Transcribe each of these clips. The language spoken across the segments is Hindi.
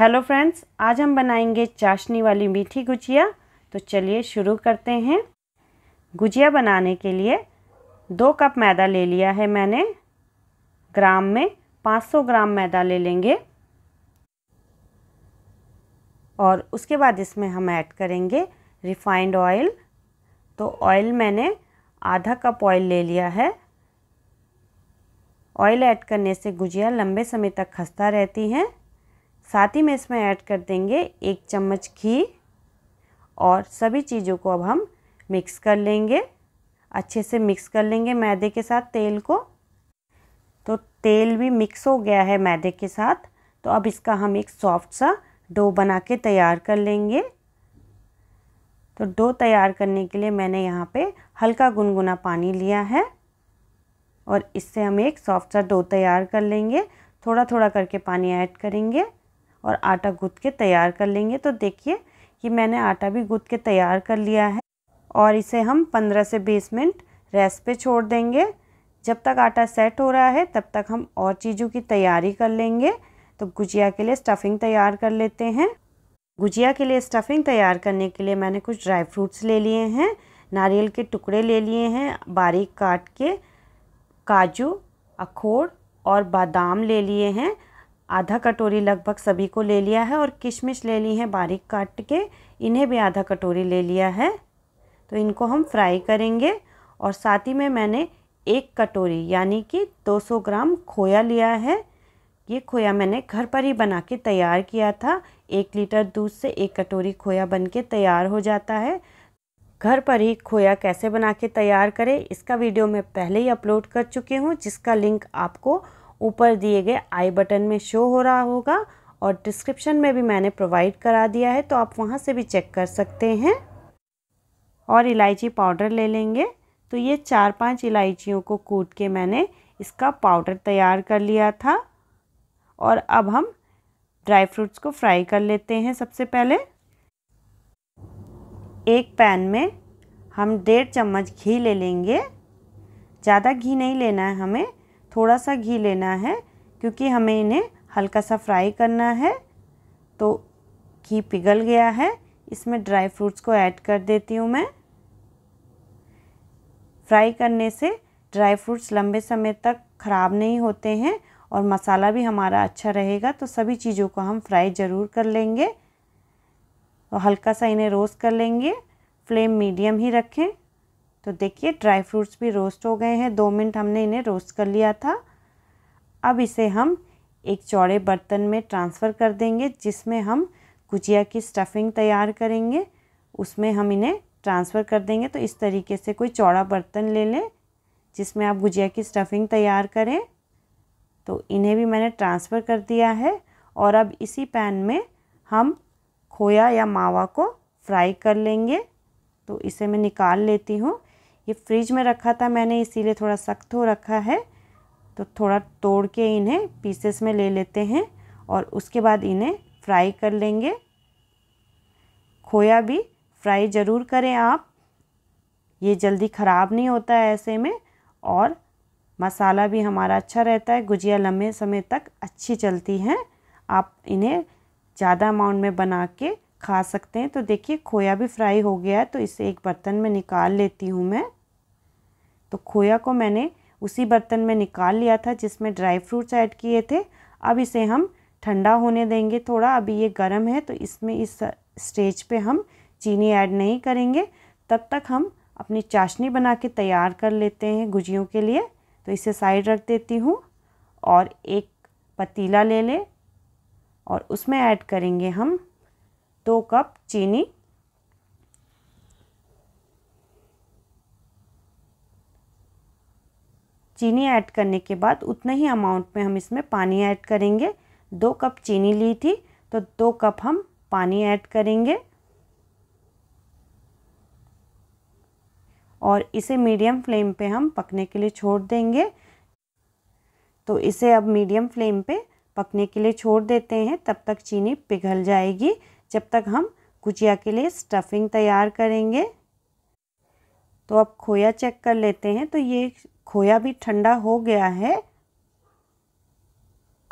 हेलो फ्रेंड्स आज हम बनाएंगे चाशनी वाली मीठी गुजिया तो चलिए शुरू करते हैं गुजिया बनाने के लिए दो कप मैदा ले लिया है मैंने ग्राम में 500 ग्राम मैदा ले लेंगे और उसके बाद इसमें हम ऐड करेंगे रिफाइंड ऑयल तो ऑयल मैंने आधा कप ऑयल ले लिया है ऑयल ऐड करने से गुजिया लंबे समय तक खस्ता रहती हैं साथ ही में इसमें ऐड कर देंगे एक चम्मच घी और सभी चीज़ों को अब हम मिक्स कर लेंगे अच्छे से मिक्स कर लेंगे मैदे के साथ तेल को तो तेल भी मिक्स हो गया है मैदे के साथ तो अब इसका हम एक सॉफ्ट सा डो बना के तैयार कर लेंगे तो डो तैयार करने के लिए मैंने यहाँ पे हल्का गुनगुना पानी लिया है और इससे हम एक सॉफ्ट सा डो तैयार कर लेंगे थोड़ा थोड़ा करके पानी ऐड करेंगे और आटा गूँथ के तैयार कर लेंगे तो देखिए कि मैंने आटा भी गूँथ के तैयार कर लिया है और इसे हम 15 से 20 मिनट रेस्ट पे छोड़ देंगे जब तक आटा सेट हो रहा है तब तक हम और चीज़ों की तैयारी कर लेंगे तो गुजिया के लिए स्टफिंग तैयार कर लेते हैं गुजिया के लिए स्टफिंग तैयार करने के लिए मैंने कुछ ड्राई फ्रूट्स ले लिए हैं नारियल के टुकड़े ले लिए हैं बारीक काट के काजू अखोड़ और बादाम ले लिए हैं आधा कटोरी लगभग सभी को ले लिया है और किशमिश ले ली है बारीक काट के इन्हें भी आधा कटोरी ले लिया है तो इनको हम फ्राई करेंगे और साथ ही में मैंने एक कटोरी यानी कि 200 ग्राम खोया लिया है ये खोया मैंने घर पर ही बना के तैयार किया था एक लीटर दूध से एक कटोरी खोया बन के तैयार हो जाता है घर पर ही खोया कैसे बना के तैयार करें इसका वीडियो मैं पहले ही अपलोड कर चुकी हूँ जिसका लिंक आपको ऊपर दिए गए आई बटन में शो हो रहा होगा और डिस्क्रिप्शन में भी मैंने प्रोवाइड करा दिया है तो आप वहाँ से भी चेक कर सकते हैं और इलायची पाउडर ले लेंगे तो ये चार पांच इलायचियों को कूट के मैंने इसका पाउडर तैयार कर लिया था और अब हम ड्राई फ्रूट्स को फ्राई कर लेते हैं सबसे पहले एक पैन में हम डेढ़ चम्मच घी ले लेंगे ज़्यादा घी नहीं लेना है हमें थोड़ा सा घी लेना है क्योंकि हमें इन्हें हल्का सा फ्राई करना है तो घी पिघल गया है इसमें ड्राई फ्रूट्स को ऐड कर देती हूँ मैं फ्राई करने से ड्राई फ्रूट्स लंबे समय तक ख़राब नहीं होते हैं और मसाला भी हमारा अच्छा रहेगा तो सभी चीज़ों को हम फ्राई ज़रूर कर लेंगे और हल्का सा इन्हें रोस्ट कर लेंगे फ्लेम मीडियम ही रखें तो देखिए ड्राई फ्रूट्स भी रोस्ट हो गए हैं दो मिनट हमने इन्हें रोस्ट कर लिया था अब इसे हम एक चौड़े बर्तन में ट्रांसफ़र कर देंगे जिसमें हम गुजिया की स्टफिंग तैयार करेंगे उसमें हम इन्हें ट्रांसफ़र कर देंगे तो इस तरीके से कोई चौड़ा बर्तन ले लें जिसमें आप गुजिया की स्टफिंग तैयार करें तो इन्हें भी मैंने ट्रांसफ़र कर दिया है और अब इसी पैन में हम खोया या मावा को फ्राई कर लेंगे तो इसे मैं निकाल लेती हूँ ये फ्रिज में रखा था मैंने इसीलिए थोड़ा सख्त हो रखा है तो थोड़ा तोड़ के इन्हें पीसेस में ले लेते हैं और उसके बाद इन्हें फ्राई कर लेंगे खोया भी फ्राई ज़रूर करें आप ये जल्दी ख़राब नहीं होता है ऐसे में और मसाला भी हमारा अच्छा रहता है गुजिया लम्बे समय तक अच्छी चलती हैं आप इन्हें ज़्यादा अमाउंट में बना के खा सकते हैं तो देखिए खोया भी फ्राई हो गया है तो इसे एक बर्तन में निकाल लेती हूँ मैं तो खोया को मैंने उसी बर्तन में निकाल लिया था जिसमें ड्राई फ्रूट्स ऐड किए थे अब इसे हम ठंडा होने देंगे थोड़ा अभी ये गर्म है तो इसमें इस स्टेज पे हम चीनी ऐड नहीं करेंगे तब तक हम अपनी चाशनी बना के तैयार कर लेते हैं गुजियों के लिए तो इसे साइड रख देती हूँ और एक पतीला ले लें और उसमें ऐड करेंगे हम दो कप चीनी चीनी ऐड करने के बाद उतना ही अमाउंट में हम इसमें पानी ऐड करेंगे दो कप चीनी ली थी तो दो कप हम पानी ऐड करेंगे और इसे मीडियम फ्लेम पे हम पकने के लिए छोड़ देंगे तो इसे अब मीडियम फ्लेम पे पकने के लिए छोड़ देते हैं तब तक चीनी पिघल जाएगी जब तक हम गुजिया के लिए स्टफिंग तैयार करेंगे तो अब खोया चेक कर लेते हैं तो ये खोया भी ठंडा हो गया है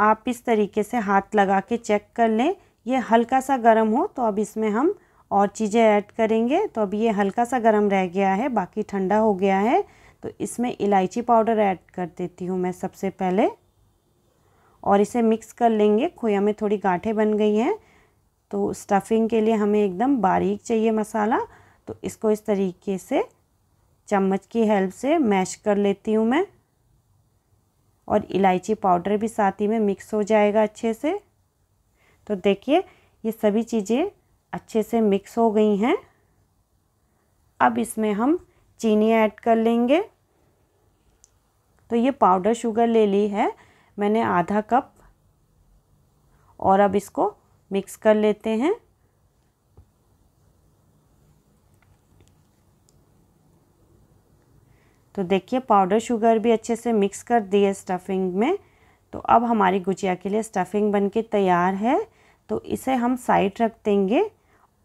आप इस तरीके से हाथ लगा के चेक कर लें ये हल्का सा गर्म हो तो अब इसमें हम और चीज़ें ऐड करेंगे तो अब ये हल्का सा गर्म रह गया है बाकी ठंडा हो गया है तो इसमें इलायची पाउडर ऐड कर देती हूँ मैं सबसे पहले और इसे मिक्स कर लेंगे खोया में थोड़ी गांठें बन गई हैं तो स्टफिंग के लिए हमें एकदम बारीक चाहिए मसाला तो इसको इस तरीके से चम्मच की हेल्प से मैश कर लेती हूँ मैं और इलायची पाउडर भी साथ ही में मिक्स हो जाएगा अच्छे से तो देखिए ये सभी चीज़ें अच्छे से मिक्स हो गई हैं अब इसमें हम चीनी ऐड कर लेंगे तो ये पाउडर शुगर ले ली है मैंने आधा कप और अब इसको मिक्स कर लेते हैं तो देखिए पाउडर शुगर भी अच्छे से मिक्स कर दिए स्टफिंग में तो अब हमारी गुजिया के लिए स्टफिंग बनके तैयार है तो इसे हम साइड रख देंगे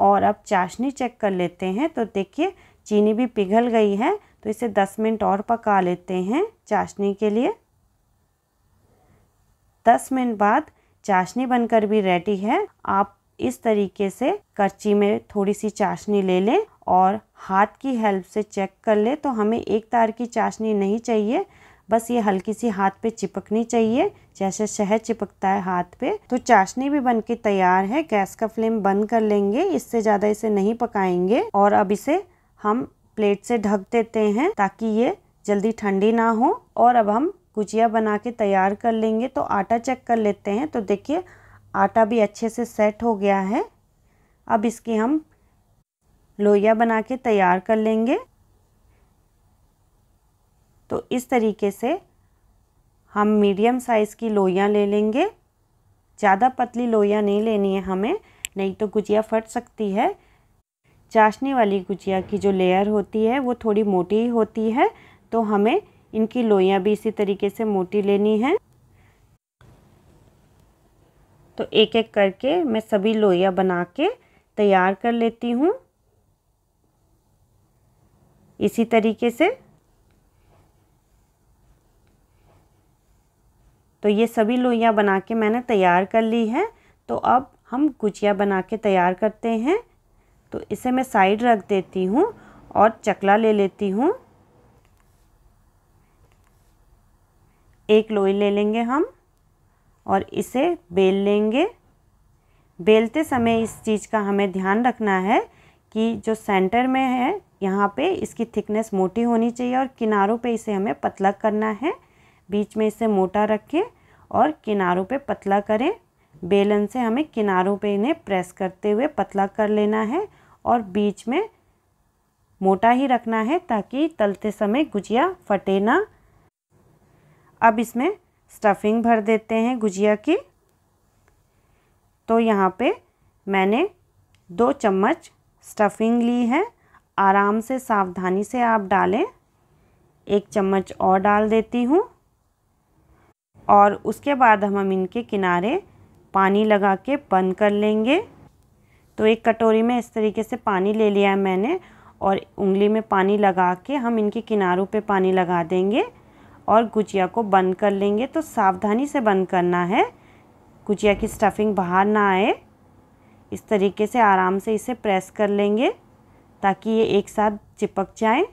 और अब चाशनी चेक कर लेते हैं तो देखिए चीनी भी पिघल गई है तो इसे 10 मिनट और पका लेते हैं चाशनी के लिए 10 मिनट बाद चाशनी बनकर भी रेडी है आप इस तरीके से करची में थोड़ी सी चाशनी ले लें और हाथ की हेल्प से चेक कर ले तो हमें एक तार की चाशनी नहीं चाहिए बस ये हल्की सी हाथ पे चिपकनी चाहिए जैसे शहद चिपकता है हाथ पे तो चाशनी भी बनके तैयार है गैस का फ्लेम बंद कर लेंगे इससे ज़्यादा इसे नहीं पकाएंगे और अब इसे हम प्लेट से ढक देते हैं ताकि ये जल्दी ठंडी ना हो और अब हम गुजिया बना के तैयार कर लेंगे तो आटा चेक कर लेते हैं तो देखिए आटा भी अच्छे से सेट हो गया है अब इसकी हम लोहिया बना के तैयार कर लेंगे तो इस तरीके से हम मीडियम साइज़ की लोहियाँ ले लेंगे ज़्यादा पतली लोहिया नहीं लेनी है हमें नहीं तो गुजिया फट सकती है चाशनी वाली गुजिया की जो लेयर होती है वो थोड़ी मोटी होती है तो हमें इनकी लोइयाँ भी इसी तरीके से मोटी लेनी है तो एक एक करके मैं सभी लोइयाँ बना के तैयार कर लेती हूँ इसी तरीके से तो ये सभी लोइयाँ बना के मैंने तैयार कर ली है तो अब हम गुजिया बना के तैयार करते हैं तो इसे मैं साइड रख देती हूँ और चकला ले लेती हूँ एक लोई ले लेंगे हम और इसे बेल लेंगे बेलते समय इस चीज़ का हमें ध्यान रखना है कि जो सेंटर में है यहाँ पे इसकी थिकनेस मोटी होनी चाहिए और किनारों पे इसे हमें पतला करना है बीच में इसे मोटा रखें और किनारों पे पतला करें बेलन से हमें किनारों पे इन्हें प्रेस करते हुए पतला कर लेना है और बीच में मोटा ही रखना है ताकि तलते समय गुजिया फटे ना अब इसमें स्टफिंग भर देते हैं गुजिया की तो यहाँ पे मैंने दो चम्मच स्टफिंग ली है आराम से सावधानी से आप डालें एक चम्मच और डाल देती हूँ और उसके बाद हम इनके किनारे पानी लगा के बंद कर लेंगे तो एक कटोरी में इस तरीके से पानी ले लिया है मैंने और उंगली में पानी लगा के हम इनके किनारों पे पानी लगा देंगे और गुजिया को बंद कर लेंगे तो सावधानी से बंद करना है गुजिया की स्टफिंग बाहर ना आए इस तरीके से आराम से इसे प्रेस कर लेंगे ताकि ये एक साथ चिपक जाए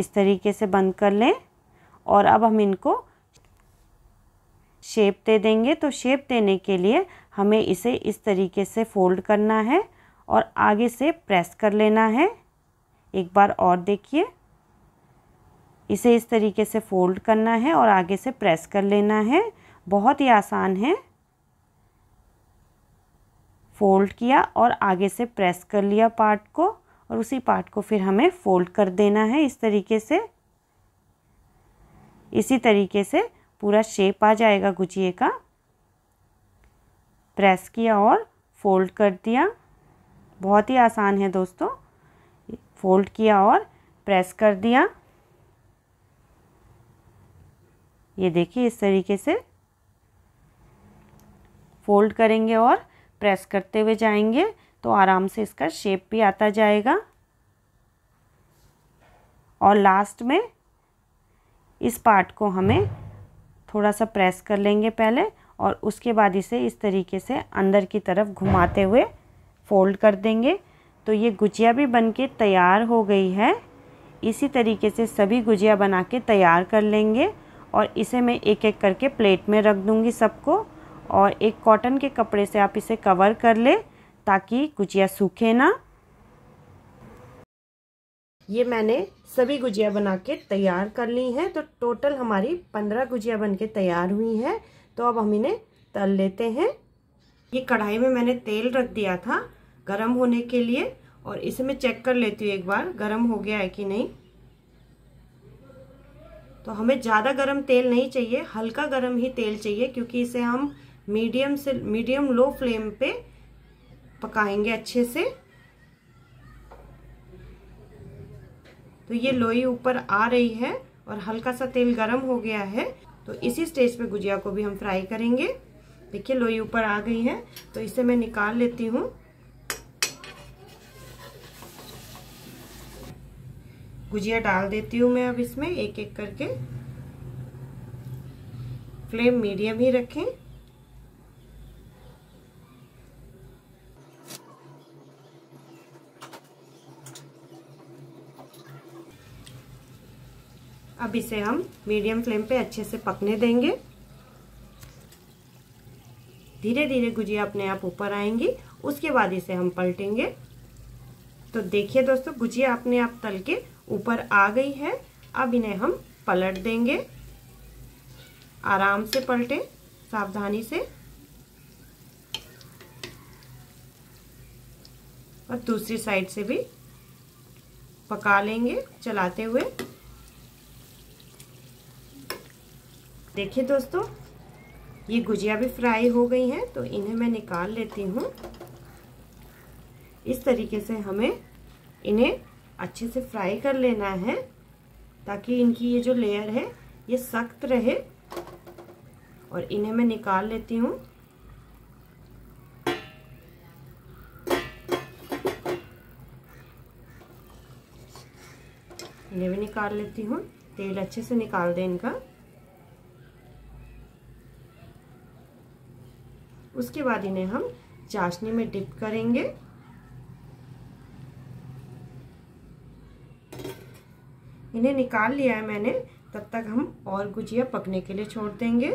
इस तरीके से बंद कर लें और अब हम इनको शेप दे देंगे तो शेप देने के लिए हमें इसे इस तरीके से फोल्ड करना है और आगे से प्रेस कर लेना है एक बार और देखिए इसे इस तरीके से फोल्ड करना है और आगे से प्रेस कर लेना है बहुत ही आसान है फोल्ड किया और आगे से प्रेस कर लिया पार्ट को और उसी पार्ट को फिर हमें फोल्ड कर देना है इस तरीके से इसी तरीके से पूरा शेप आ जाएगा गुजिए का प्रेस किया और फोल्ड कर दिया बहुत ही आसान है दोस्तों फोल्ड किया और प्रेस कर दिया ये देखिए इस तरीके से फोल्ड करेंगे और प्रेस करते हुए जाएंगे तो आराम से इसका शेप भी आता जाएगा और लास्ट में इस पार्ट को हमें थोड़ा सा प्रेस कर लेंगे पहले और उसके बाद इसे इस तरीके से अंदर की तरफ घुमाते हुए फोल्ड कर देंगे तो ये गुजिया भी बन के तैयार हो गई है इसी तरीके से सभी गुजिया बना के तैयार कर लेंगे और इसे मैं एक एक करके प्लेट में रख दूँगी सबको और एक कॉटन के कपड़े से आप इसे कवर कर ले ताकि गुजिया सूखे ना ये मैंने सभी गुजिया बना के तैयार कर ली हैं तो टोटल हमारी पंद्रह गुजिया बन के तैयार हुई हैं तो अब हम इन्हें तल लेते हैं ये कढ़ाई में मैंने तेल रख दिया था गरम होने के लिए और इसे मैं चेक कर लेती हूँ एक बार गरम हो गया है कि नहीं तो हमें ज़्यादा गर्म तेल नहीं चाहिए हल्का गर्म ही तेल चाहिए क्योंकि इसे हम मीडियम से मीडियम लो फ्लेम पे पकाएंगे अच्छे से तो ये लोई ऊपर आ रही है और हल्का सा तेल गर्म हो गया है तो इसी स्टेज पे गुजिया को भी हम फ्राई करेंगे देखिए लोई ऊपर आ गई है तो इसे मैं निकाल लेती हूँ गुजिया डाल देती हूँ मैं अब इसमें एक एक करके फ्लेम मीडियम ही रखें अब इसे हम मीडियम फ्लेम पे अच्छे से पकने देंगे धीरे धीरे गुजिया अपने आप ऊपर आएंगी उसके बाद इसे हम पलटेंगे तो देखिए दोस्तों गुजिया अपने आप तल के ऊपर आ गई है अब इन्हें हम पलट देंगे आराम से पलटे सावधानी से और दूसरी साइड से भी पका लेंगे चलाते हुए देखिए दोस्तों ये गुजिया भी फ्राई हो गई हैं तो इन्हें मैं निकाल लेती हूँ इस तरीके से हमें इन्हें अच्छे से फ्राई कर लेना है ताकि इनकी ये जो लेयर है ये सख्त रहे और इन्हें मैं निकाल लेती हूँ इन्हें भी निकाल लेती हूँ तेल अच्छे से निकाल दें इनका उसके बाद इन्हें हम चाशनी में डिप करेंगे इन्हें निकाल लिया है मैंने तब तक हम और गुजिया पकने के लिए छोड़ देंगे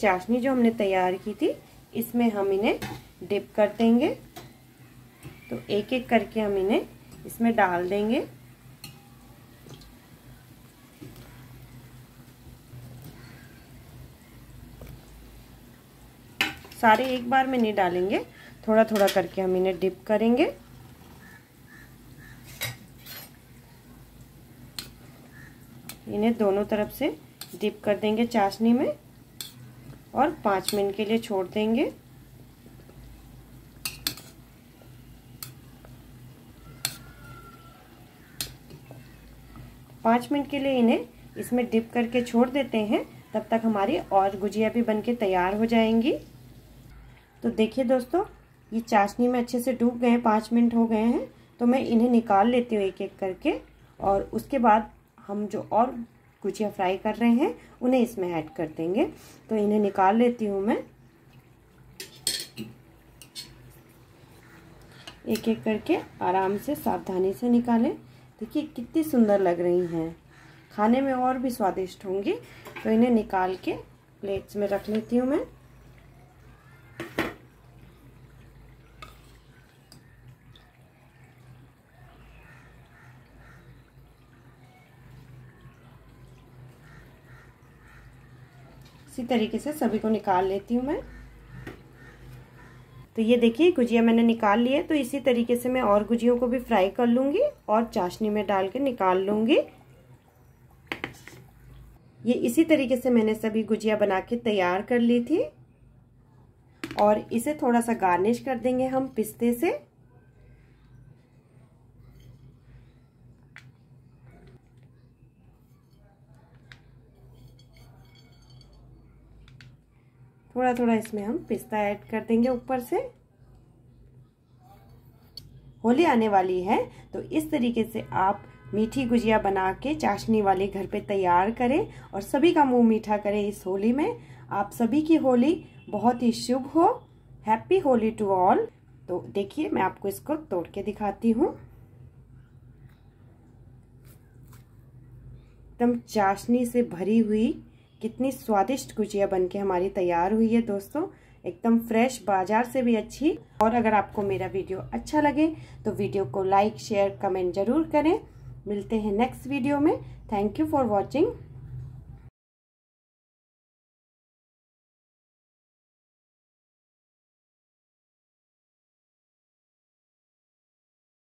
चाशनी जो हमने तैयार की थी इसमें हम इन्हें डिप कर देंगे तो एक एक करके हम इन्हें इसमें डाल देंगे सारे एक बार में नहीं डालेंगे थोड़ा थोड़ा करके हम इन्हें डिप करेंगे इन्हें दोनों तरफ से डिप कर देंगे चाशनी में और पाँच मिनट के लिए छोड़ देंगे पाँच मिनट के लिए इन्हें इसमें डिप करके छोड़ देते हैं तब तक हमारी और गुजिया भी बनके तैयार हो जाएंगी तो देखिए दोस्तों ये चाशनी में अच्छे से डूब गए हैं पाँच मिनट हो गए हैं तो मैं इन्हें निकाल लेती हूँ एक एक करके और उसके बाद हम जो और गुजिया फ्राई कर रहे हैं उन्हें इसमें ऐड कर देंगे तो इन्हें निकाल लेती हूँ मैं एक एक करके आराम से सावधानी से निकालें देखिए कितनी सुंदर लग रही हैं खाने में और भी स्वादिष्ट होंगी तो इन्हें निकाल के प्लेट्स में रख लेती हूँ मैं इसी तरीके से सभी को निकाल लेती हूँ मैं तो ये देखिए गुजिया मैंने निकाल लिया तो इसी तरीके से मैं और गुजियों को भी फ्राई कर लूँगी और चाशनी में डाल के निकाल लूँगी ये इसी तरीके से मैंने सभी गुजिया बना के तैयार कर ली थी और इसे थोड़ा सा गार्निश कर देंगे हम पिस्ते से थोड़ा थोड़ा इसमें हम पिस्ता ऐड कर देंगे ऊपर से होली आने वाली है तो इस तरीके से आप मीठी गुजिया बना के चाशनी वाले घर पे तैयार करें और सभी का मुंह मीठा करें इस होली में आप सभी की होली बहुत ही शुभ हो हैप्पी होली टू ऑल तो देखिए मैं आपको इसको तोड़ के दिखाती हूँ एकदम चाशनी से भरी हुई कितनी स्वादिष्ट गुजिया बनके हमारी तैयार हुई है दोस्तों एकदम फ्रेश बाजार से भी अच्छी और अगर आपको मेरा वीडियो अच्छा लगे तो वीडियो को लाइक शेयर कमेंट जरूर करें मिलते हैं नेक्स्ट वीडियो में थैंक यू फॉर वॉचिंग